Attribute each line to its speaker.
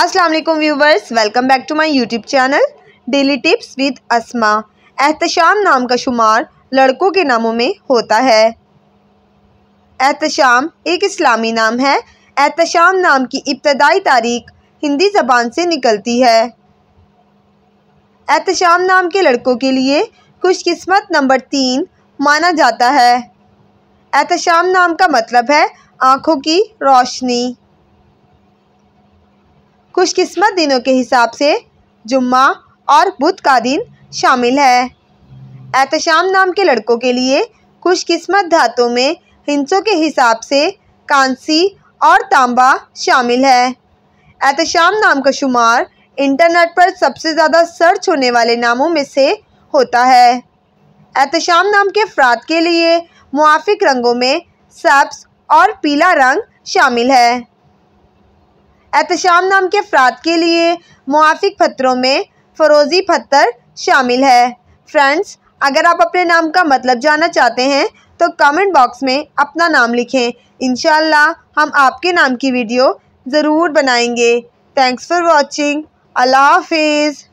Speaker 1: Aslam viewers welcome back to my YouTube channel daily tips with Asma Ehtesham नाम का शुमार लड़कों के नामों में होता है एहतशाम एक इस्लामी नाम है एहतशाम नाम की इब्तदाई तारीख हिंदी ज़बान से निकलती है एहतशाम नाम के लड़कों के लिए ख़ुशकस्मत नंबर तीन माना जाता है एहतशाम नाम का मतलब है आँखों की रोशनी खुशकिस्मत दिनों के हिसाब से जुम्मा और बुध का दिन शामिल है एहतशाम नाम के लड़कों के लिए खुशकिस्मत धातों में हिंसों के हिसाब से कांसी और तांबा शामिल है एहतशाम नाम का शुमार इंटरनेट पर सबसे ज़्यादा सर्च होने वाले नामों में से होता है एहतशाम नाम के अफराद के लिए मुआफिक रंगों में सब्स और पीला रंग शामिल है एहतशाम नाम के अफराद के लिए मुआफ़ पत्थरों में फ़रोज़ी पत्थर शामिल है फ्रेंड्स अगर आप अपने नाम का मतलब जानना चाहते हैं तो कमेंट बॉक्स में अपना नाम लिखें इन हम आपके नाम की वीडियो ज़रूर बनाएंगे थैंक्स फॉर वॉचिंग अल्लाह हाफिज़